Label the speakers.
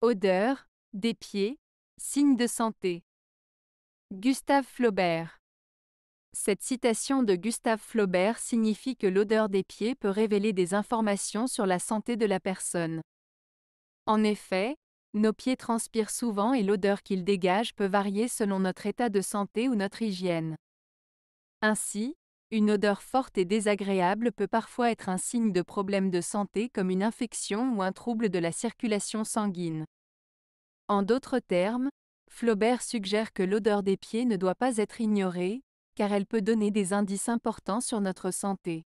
Speaker 1: Odeur, des pieds, signe de santé. Gustave Flaubert. Cette citation de Gustave Flaubert signifie que l'odeur des pieds peut révéler des informations sur la santé de la personne. En effet, nos pieds transpirent souvent et l'odeur qu'ils dégagent peut varier selon notre état de santé ou notre hygiène. Ainsi, une odeur forte et désagréable peut parfois être un signe de problèmes de santé comme une infection ou un trouble de la circulation sanguine. En d'autres termes, Flaubert suggère que l'odeur des pieds ne doit pas être ignorée, car elle peut donner des indices importants sur notre santé.